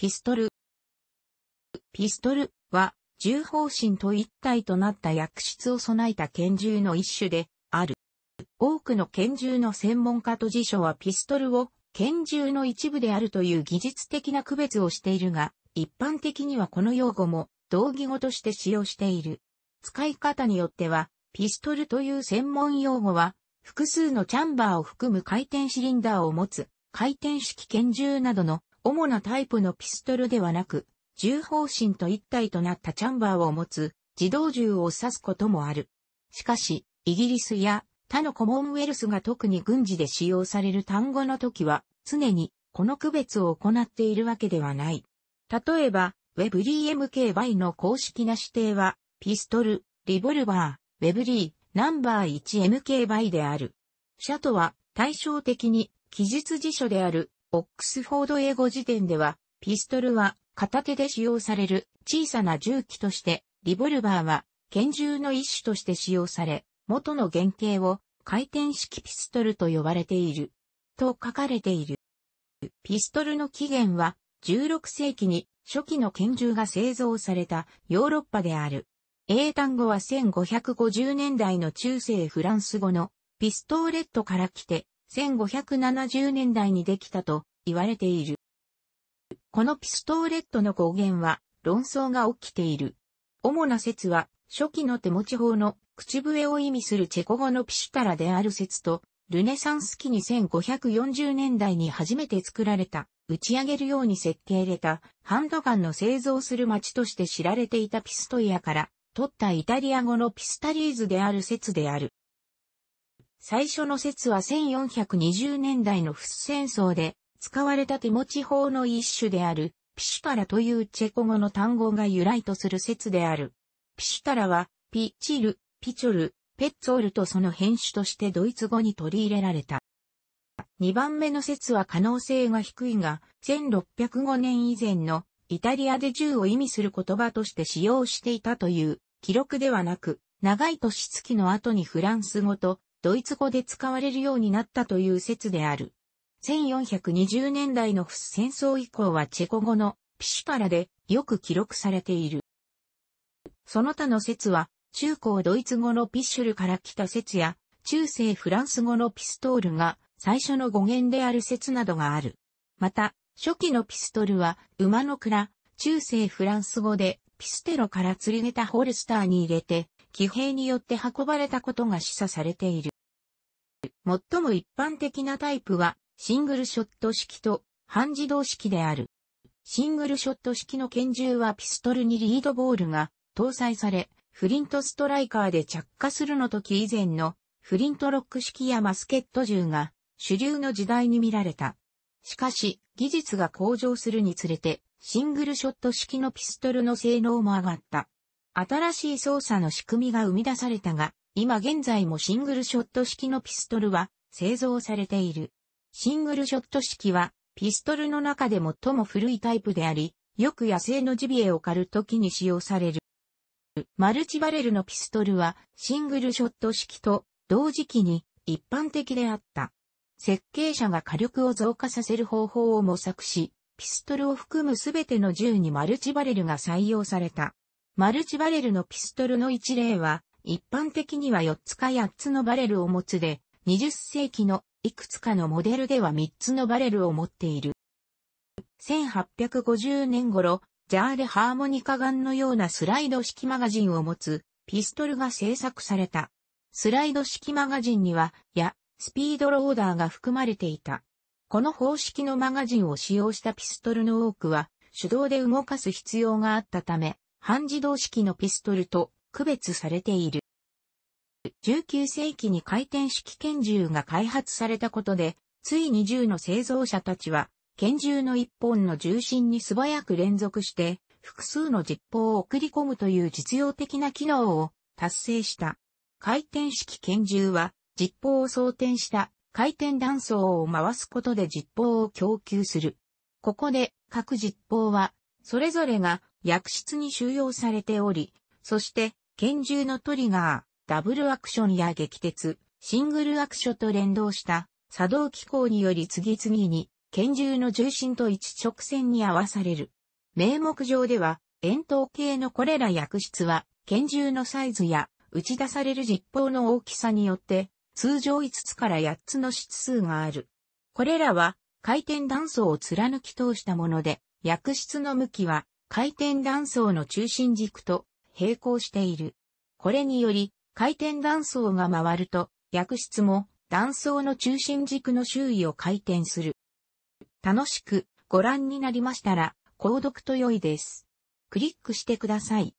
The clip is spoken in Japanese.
ピストル。ピストルは、銃方針と一体となった薬質を備えた拳銃の一種である。多くの拳銃の専門家と辞書はピストルを拳銃の一部であるという技術的な区別をしているが、一般的にはこの用語も同義語として使用している。使い方によっては、ピストルという専門用語は、複数のチャンバーを含む回転シリンダーを持つ、回転式拳銃などの主なタイプのピストルではなく、銃砲心と一体となったチャンバーを持つ自動銃を指すこともある。しかし、イギリスや他のコモンウェルスが特に軍事で使用される単語の時は、常にこの区別を行っているわけではない。例えば、Web3MK バイの公式な指定は、ピストル、リボルバー、Web3、ナンバー 1MK バイである。シャトは対照的に記述辞書であるオックスフォード英語辞典では、ピストルは片手で使用される小さな銃器として、リボルバーは拳銃の一種として使用され、元の原型を回転式ピストルと呼ばれている。と書かれている。ピストルの起源は16世紀に初期の拳銃が製造されたヨーロッパである。英単語は1550年代の中世フランス語のピストーレットから来て1570年代にできたと言われている。このピストレットの語源は論争が起きている。主な説は初期の手持ち法の口笛を意味するチェコ語のピシュタラである説と、ルネサンス期に1540年代に初めて作られた、打ち上げるように設計れた、ハンドガンの製造する町として知られていたピストイアから、取ったイタリア語のピスタリーズである説である。最初の説は1420年代のフス戦争で、使われた手持ち法の一種である、ピシュタラというチェコ語の単語が由来とする説である。ピシュタラは、ピチル、ピチョル、ペッツォルとその変種としてドイツ語に取り入れられた。2番目の説は可能性が低いが、1605年以前のイタリアで銃を意味する言葉として使用していたという記録ではなく、長い年月の後にフランス語とドイツ語で使われるようになったという説である。1420年代の戦争以降はチェコ語のピシュパラでよく記録されている。その他の説は、中高ドイツ語のピッシュルから来た説や、中世フランス語のピストールが最初の語源である説などがある。また、初期のピストルは馬の蔵、中世フランス語でピステロから釣りげたホルスターに入れて、騎兵によって運ばれたことが示唆されている。最も一般的なタイプは、シングルショット式と半自動式である。シングルショット式の拳銃はピストルにリードボールが搭載され、フリントストライカーで着火するの時以前のフリントロック式やマスケット銃が主流の時代に見られた。しかし、技術が向上するにつれて、シングルショット式のピストルの性能も上がった。新しい操作の仕組みが生み出されたが、今現在もシングルショット式のピストルは製造されている。シングルショット式は、ピストルの中で最も古いタイプであり、よく野生のジビエを狩る時に使用される。マルチバレルのピストルはシングルショット式と同時期に一般的であった。設計者が火力を増加させる方法を模索し、ピストルを含むすべての銃にマルチバレルが採用された。マルチバレルのピストルの一例は、一般的には4つか8つのバレルを持つで、20世紀のいくつかのモデルでは3つのバレルを持っている。1850年頃、ジャーレハーモニカガンのようなスライド式マガジンを持つピストルが製作された。スライド式マガジンには、や、スピードローダーが含まれていた。この方式のマガジンを使用したピストルの多くは、手動で動かす必要があったため、半自動式のピストルと区別されている。19世紀に回転式拳銃が開発されたことで、ついに銃の製造者たちは、拳銃の一本の重心に素早く連続して、複数の実砲を送り込むという実用的な機能を達成した。回転式拳銃は、実砲を装填した回転断層を回すことで実砲を供給する。ここで各実砲は、それぞれが薬室に収容されており、そして拳銃のトリガー、ダブルアクションや激鉄、シングルアクションと連動した作動機構により次々に拳銃の重心と一直線に合わされる。名目上では、円筒形のこれら薬室は、拳銃のサイズや打ち出される実砲の大きさによって、通常5つから8つの質数がある。これらは、回転断層を貫き通したもので、薬室の向きは、回転断層の中心軸と並行している。これにより、回転断層が回ると、薬室も断層の中心軸の周囲を回転する。楽しくご覧になりましたら、購読と良いです。クリックしてください。